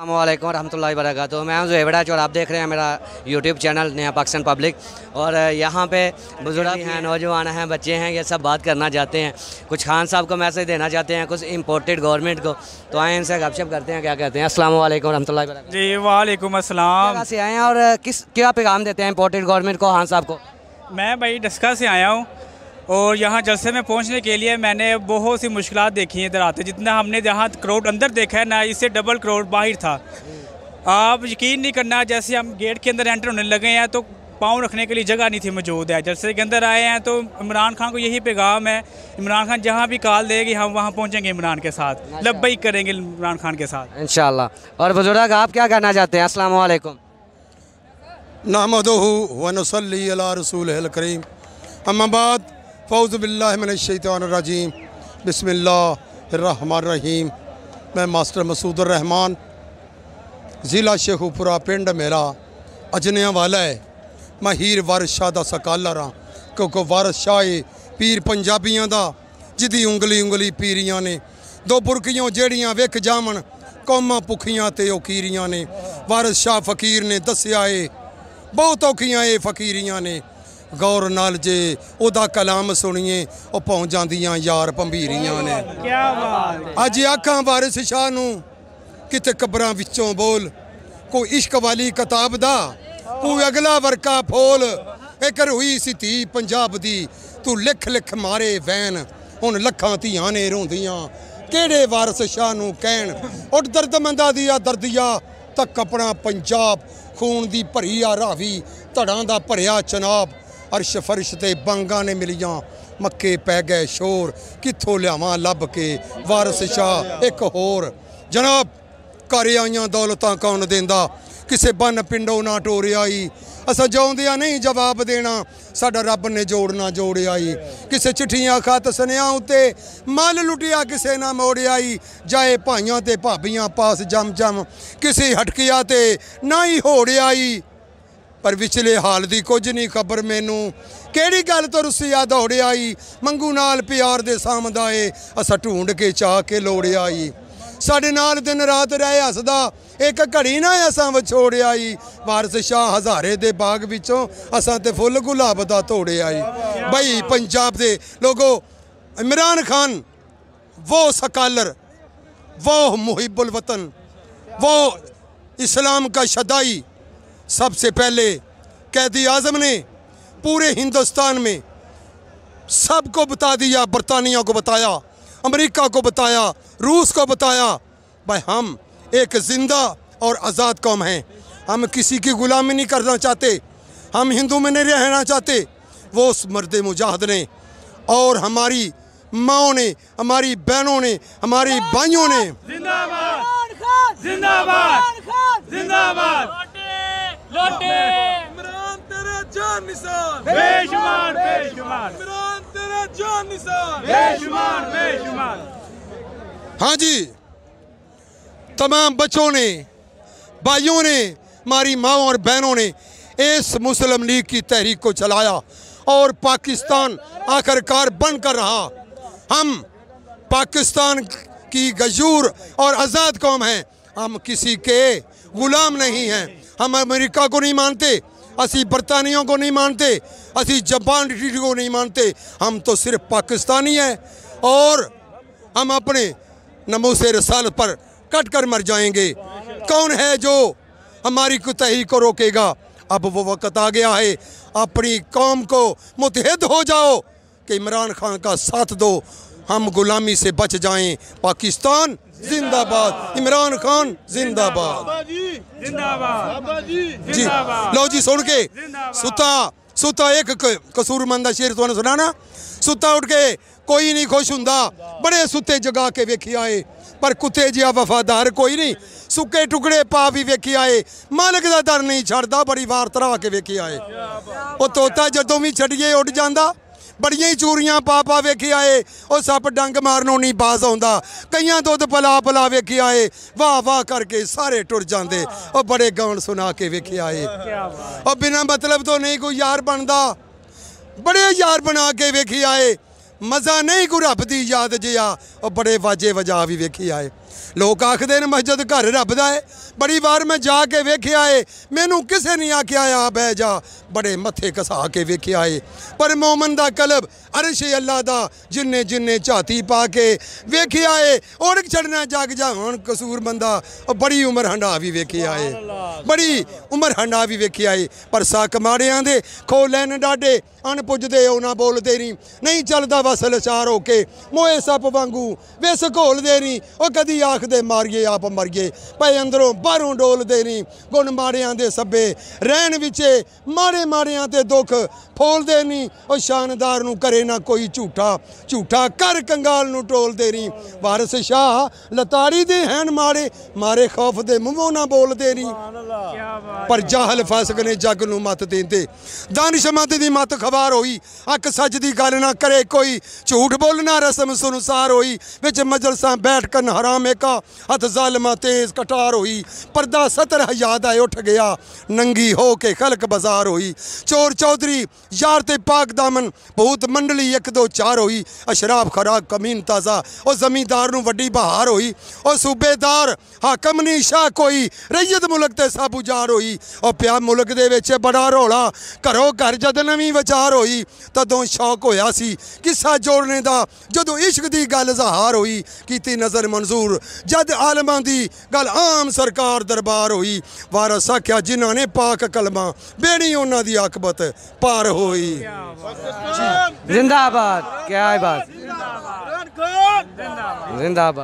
अल्लाम वरहमल वर्क तो मैं हूं जुबराज और आप देख रहे हैं मेरा यूट्यूब चैनल नया पाकिस्तान पब्लिक और यहाँ पे बुजुर्ग हैं नौजवान हैं बच्चे हैं ये सब बात करना चाहते हैं कुछ खान साहब को मैसेज देना चाहते हैं कुछ इम्पोर्टेड गवर्नमेंट को तो आए इनसे गपशप करते हैं क्या कहते हैं असल वरहमल वर्क जी वालेकुम असलम से आए हैं और किस क्या पैगाम देते हैं इम्पोर्टेड गवर्नमेंट को खान साहब को मैं भाई डस्का से आया हूँ और यहाँ जलसे में पहुँचने के लिए मैंने बहुत सी मुश्किल देखी हैं इधर आते जितना हमने जहाँ क्राउड अंदर देखा है ना इससे डबल क्राउड बाहर था आप यकीन नहीं करना जैसे हम गेट के अंदर एंटर होने लगे हैं तो पाँव रखने के लिए जगह नहीं थी मौजूद है जलसे के अंदर आए हैं तो इमरान खान को यही पैगाम है इमरान खान जहाँ भी कॉल देगी हम वहाँ पहुँचेंगे इमरान के साथ लब्बई करेंगे इमरान खान के साथ इन और बुजुर्ग आप क्या कहना चाहते हैं असल वालेकुम रसूल करीम अम्माबाद फ़ौज़बिल्लाशैतरजीम बसमीम मैं मास्टर मसूद रहमान ਜ਼ਿਲ੍ਹਾ ਸ਼ੇਖੂਪੁਰਾ ਪਿੰਡ ਮੇਰਾ ਅਜਨਿਆਂ ਵਾਲਾ ਹੈ ਮੈਂ ਹੀਰ ਵਰਸ਼ਾ ਦਾ ਸਕਾਲਰ ਹਾਂ ਕਿਉਂਕਿ ਵਰਸ਼ਾ ਏ ਪੀਰ ਪੰਜਾਬੀਆਂ ਦਾ ਜਿਹਦੀ ਉਂਗਲੀ ਉਂਗਲੀ ਪੀਰੀਆਂ ਨੇ ਦੋ ਬੁਰਕੀਆਂ ਜਿਹੜੀਆਂ ਵੇਖ ਜਾਵਣ ਕੌਮਾਂ ਭੁੱਖੀਆਂ ਤੇ ਔਕੀਰੀਆਂ ਨੇ ਵਰਸ਼ਾ ਫਕੀਰ ਨੇ ਦੱਸਿਆ ਏ ਬਹੁਤ ਔਖੀਆਂ ਏ ਫਕੀਰੀਆਂ ਨੇ ਗੌਰ ਨਾਲ ਜੇ ਉਹਦਾ ਕਲਾਮ ਸੁਣੀਏ ਉਹ ਪਹੁੰਚ ਜਾਂਦੀਆਂ ਯਾਰ ਭੰਬੀਰੀਆਂ ਨੇ ਕੀ ਬਾਤ ਅੱਜ ਅੱਖਾਂ ਵਾਰਿਸ ਸ਼ਾਹ ਨੂੰ ਕਿਤੇ ਕਬਰਾਂ ਵਿੱਚੋਂ ਬੋਲ ਕੋ ਇਸ਼ਕ ਵਾਲੀ ਕਿਤਾਬ ਦਾ ਕੋਈ ਅਗਲਾ ਵਰਕਾ ਫੋਲ ਇੱਕ ਰੂਈ ਸੀ ਧੀ ਪੰਜਾਬ ਦੀ ਤੂੰ ਲਿਖ ਲਿਖ ਮਾਰੇ ਵੈਨ ਹੁਣ ਲੱਖਾਂ ਧੀਆਂ ਨੇ ਰੋਂਦੀਆਂ ਕਿਹੜੇ ਵਾਰਸ ਸ਼ਾਹ ਨੂੰ ਕਹਿਣ ਉੱਠ ਦਰਦਮੰਦਾ ਦੀ ਆ ਦਰਦੀਆ ਤੱਕ ਆਪਣਾ ਪੰਜਾਬ ਖੂਨ ਦੀ ਭਰੀ ਆ ਰਾਵੀ ਧੜਾਂ ਦਾ ਭਰਿਆ ਚਨਾਬ ਅਰਸ਼ ਫਰਸ਼ ਤੇ ਬੰਗਾ ਨੇ ਮਿਲੀਆਂ ਮੱਕੇ ਪੈ ਗਏ ਸ਼ੋਰ ਕਿੱਥੋਂ ਲਿਆਵਾਂ ਲੱਭ ਕੇ ਵਾਰਿਸ ਸ਼ਾ ਇੱਕ ਹੋਰ ਜਨਾਬ ਘਰ ਆਈਆਂ ਦੌਲਤਾਂ ਕੌਣ ਦਿੰਦਾ ਕਿਸੇ ਬੰਨ ਪਿੰਡੋਂ ਨਾ ਟੋਰਿਆਈ ਅਸਾਂ ਜਾਉਂਦਿਆਂ ਨਹੀਂ ਜਵਾਬ ਦੇਣਾ ਸਾਡਾ ਰੱਬ ਨੇ ਜੋੜਨਾ ਜੋੜਿਆਈ ਕਿਸੇ ਚਿੱਠੀਆਂ ਖਤ ਸੁਨਿਆ ਉਤੇ ਮਲ ਲੁੱਟਿਆ ਕਿਸੇ ਨਾ ਮੋੜਿਆਈ ਜਾਏ ਭਾਈਆਂ ਤੇ ਭਾਬੀਆਂ ਪਾਸ ਜਮ ਜਮ ਕਿਸੇ ਹਟਕਿਆ ਤੇ ਨਾ ਹੀ ਹੋੜਿਆਈ ਪਰ ਵਿਚਲੇ ਹਾਲ ਦੀ ਕੁਝ ਨਹੀਂ ਖਬਰ ਮੈਨੂੰ ਕਿਹੜੀ ਗੱਲ ਤੋਂ ਰੁੱਸਿਆ ਦੌੜਿਆਈ ਮੰਗੂ ਨਾਲ ਪਿਆਰ ਦੇ ਸਾਹਮਦਾਏ ਅਸਾ ਢੂੰਡ ਕੇ ਚਾਹ ਕੇ ਲੋੜਿਆਈ ਸਾਡੇ ਨਾਲ ਦਿਨ ਰਾਤ ਰਹਿ ਹੱਸਦਾ ਇੱਕ ਘੜੀ ਨਾ ਅਸਾਂ ਵਿਛੋੜਿਆਈ ਵਾਰਿਸ ਸ਼ਾਹ ਹਜ਼ਾਰੇ ਦੇ ਬਾਗ ਵਿੱਚੋਂ ਅਸਾਂ ਤੇ ਫੁੱਲ ਗੁਲਾਬ ਦਾ ਤੋੜਿਆਈ ਭਾਈ ਪੰਜਾਬ ਦੇ ਲੋਗੋ ਇਮਰਾਨ ਖਾਨ ਉਹ ਸਕਾਲਰ ਉਹ मुहिबुल ਵਤਨ ਉਹ ਇਸਲਾਮ ਦਾ ਸ਼ਦਾਈ सबसे पहले कैदी आज़म ने पूरे हिंदुस्तान में सबको बता दिया बरतानिया को बताया अमेरिका को बताया रूस को बताया भाई हम एक ज़िंदा और आज़ाद कौम हैं हम किसी की गुलामी नहीं करना चाहते हम हिंदू में नहीं रहना चाहते वो उस मर्द मुजाहद ने और हमारी माओ ने हमारी बहनों ने हमारी भाइयों ने जिंदाबाद जिंदाबाद जिंदाबाद इमरान तेरा जान निशान बेशुमार बेशुमार इमरान तेरा जान निशान बेशुमार बेशुमार हाँ जी तमाम बच्चों ने भाइयों ने हमारी माओ और बहनों ने इस मुस्लिम लीग की तहरीक को चलाया और पाकिस्तान आखिरकार बन कर रहा हम पाकिस्तान की गजूर और आज़ाद कौम हैं हम किसी के गुलाम नहीं हैं हम अमेरिका को नहीं मानते असी बरतानियों को नहीं मानते असी जापान को नहीं मानते हम तो सिर्फ पाकिस्तानी हैं और हम अपने नमो से रसाल पर कट कर मर जाएंगे कौन है जो हमारी कुतही को रोकेगा अब वो वक्त आ गया है अपनी कौम को मुतहद हो जाओ कि इमरान खान का साथ दो हम गुलामी से बच जाएं पाकिस्तान जिंदाबाद इमरान खान जिंदाबाद जी लो जी सुन के सुता सुता एक कसूरमंद शेर तुम सुनाना सुता उठ के कोई नहीं खुश हुंदा बड़े सुते जगा के वेखी आए पर कुत्ते जहा वफादार कोई नहीं सुके टुकड़े पा भी वेखी आए मालिक का दर नहीं छड़दा बड़ी वार तरा के वेखी आए वो तोता जदों भी छड़िए उठ जाता ਬੜੀਆਂ ਹੀ ਚੂਰੀਆਂ ਪਾ ਪਾ ਵੇਖਿਆ ਏ ਉਹ ਸੱਪ ਡੰਗ ਮਾਰਨੋਂ ਨਹੀਂ ਬਾਜ਼ ਆਉਂਦਾ ਕਈਆਂ ਦੁੱਧ ਪਲਾ ਪਲਾ ਵੇਖਿਆ ਏ ਵਾਹ ਵਾਹ ਕਰਕੇ ਸਾਰੇ ਟੁਰ ਜਾਂਦੇ ਉਹ ਬੜੇ ਗਾਉਣ ਸੁਣਾ ਕੇ ਵੇਖਿਆ ਏ ਉਹ ਬਿਨਾਂ ਮਤਲਬ ਤੋਂ ਨਹੀਂ ਕੋਈ ਯਾਰ ਬਣਦਾ ਬੜੇ ਯਾਰ ਬਣਾ ਕੇ ਵੇਖਿਆ ਏ ਮਜ਼ਾ ਨਹੀਂ ਕੋ ਰੱਬ ਦੀ ਯਾਦ ਜਿਆ ਉਹ ਬੜੇ ਵਾਜੇ ਵਜਾ ਵੀ ਵੇਖੀ ਆਏ ਲੋਕ ਆਖਦੇ ਨੇ ਮਸਜਿਦ ਘਰ ਰੱਬ ਦਾ ਏ ਬੜੀ ਵਾਰ ਮੈਂ ਜਾ ਕੇ ਵੇਖਿਆ ਏ ਮੈਨੂੰ ਕਿਸੇ ਨੇ ਆਖਿਆ ਆ ਬਹਿ ਜਾ ਬੜੇ ਮੱਥੇ ਕਸਾ ਕੇ ਵੇਖਿਆ ਏ ਪਰ ਮੂਮਨ ਦਾ ਕਲਬ ਅਰਸ਼ੇ ਅੱਲਾ ਦਾ ਜਿੰਨੇ ਜਿੰਨੇ ਝਾਤੀ ਪਾ ਕੇ ਵੇਖਿਆ ਏ ਔੜਕ ਛੜਨਾ ਜਾਗ ਜਾ ਹੁਣ ਕਸੂਰ ਬੰਦਾ ਬੜੀ ਉਮਰ ਹੰਡਾ ਵੀ ਵੇਖਿਆ ਏ ਬੜੀ ਉਮਰ ਹੰਡਾ ਵੀ ਵੇਖਿਆ ਏ ਪਰ ਸਾਕ ਮਾੜਿਆਂ ਦੇ ਖੋ ਲੈਣ ਡਾਡੇ ਅਣ ਪੁੱਜਦੇ ਉਹ ਨਾ ਬੋਲਦੇ ਨਹੀਂ ਨਹੀਂ ਚੱਲਦਾ ਵਸ ਲਚਾਰ ਹੋ ਕੇ ਮੋਏ ਸੱਪ ਵਾਂਗੂ ਵੇਸ ਘੋਲਦੇ ਨਹੀਂ ਉਹ ਕਦੀ ਆਖਦੇ ਮਾਰੀਏ ਆਪ ਮਰੀਏ ਭਾਈ ਅੰਦਰੋਂ ਬਾਹਰੋਂ ਡੋਲਦੇ ਨਹੀਂ ਗੁਣ ਮਾੜਿਆਂ ਦੇ ਸੱਬੇ ਰਹਿਣ ਵਿੱਚੇ ਮਾੜੇ ਮਾੜਿਆਂ ਤੇ ਦੁੱਖ ਫੋਲਦੇ ਨਹੀਂ ਉਹ ਸ਼ਾਨਦਾਰ ਨੂੰ ਕਰੇ ਨਾ ਕੋਈ ਝੂਠਾ ਝੂਠਾ ਕਰ ਕੰਗਾਲ ਨੂੰ ਟੋਲਦੇ ਨਹੀਂ ਵਾਰਿਸ ਸ਼ਾਹ ਲਤਾੜੀ ਦੇ ਹੈਨ ਮਾੜੇ ਮਾਰੇ ਖੌਫ ਦੇ ਮੂੰਹੋਂ ਨਾ ਬੋਲਦੇ ਨਹੀਂ ਪਰ ਜਾਹਲ ਫਾਸਕ ਨੇ ਜੱਗ ਨੂੰ ਮਤ ਦੇਂਦੇ ਦਾਨਿਸ਼ਮੰਦ ਦੀ ਮਤ ਖਵਾਰ ਹੋਈ ਹੱਕ ਸੱਚ ਦੀ ਗੱਲ ਨਾ ਕਰੇ ਕੋਈ ਝੂਠ ਬੋਲਣਾ ਰਸਮ ਸੁਨਸਾਰ ਹੋਈ ਵਿੱਚ ਮਜਲਸਾਂ ਬੈਠ ਕਨ ਹਰਾਮ ਏਕਾ ਹੱਥ ਜ਼ਾਲਮਾ ਤੇਜ਼ ਕਟਾਰ ਹੋਈ ਪਰਦਾ ਸਤਰ ਹਯਾਦ ਆਏ ਉੱਠ ਗਿਆ ਨੰਗੀ ਹੋ ਕੇ ਖਲਕ ਬਾਜ਼ਾਰ ਹੋਈ ਚੋਰ ਚੌਧਰੀ ਯਾਰ ਤੇ ਪਾਕ ਦਾਮਨ ਭੂਤ ਮੰਡਲੀ ਇੱਕ ਦੋ ਚਾਰ ਹੋਈ ਅਸ਼ਰਾਫ ਖਰਾਕ ਕਮੀਨ ਤਾਜ਼ਾ ਉਹ ਜ਼ਮੀਂਦਾਰ ਨੂੰ ਵੱਡੀ ਬਹਾਰ ਹੋਈ ਉਹ ਸੂਬੇਦਾਰ ਹਾਕਮ ਨਹੀਂ ਸ਼ਾ ਕੋਈ ਰਈਤ ਮੁਲਕ ਤੇ ਸਭ ਬੁਝਾਰ ਹੋਈ ਔਰ ਪਿਆ ਮੁਲਕ ਦੇ ਵਿੱਚ ਬੜਾ ਰੋਲਾ ਘਰੋਂ ਘਰ ਜਦ ਨਵੀਂ ਵਿਚਾਰ ਹੋਈ ਤਦੋਂ ਸ਼ੌਕ ਹੋਇਆ ਸੀ ਕਿੱਸਾ ਜੋੜਨੇ ਦਾ ਜਦੋਂ ਇਸ਼ਕ ਦੀ ਗੱਲ ਜ਼ਹਾਰ ਹੋਈ ਕੀਤੀ ਨਜ਼ਰ ਮਨਜ਼ੂਰ ਜਦ ਆਲਮਾਂ ਦੀ ਗੱਲ ਆਮ ਸਰਕਾਰ ਦਰਬਾਰ ਹੋਈ ਵਾਰਸ ਆਖਿਆ ਜਿਨ੍ਹਾਂ ਨੇ ਪਾਕ ਕਲਮਾ ਬੇਣੀ ਉਹਨਾਂ ਦੀ ਆਕਬਤ ਪਾਰ ਹੋਈ ਜ਼ਿੰਦਾਬਾਦ ਕੀ ਬਾਤ ਜ਼ਿੰਦਾਬਾਦ ਜ਼ਿੰਦਾਬਾਦ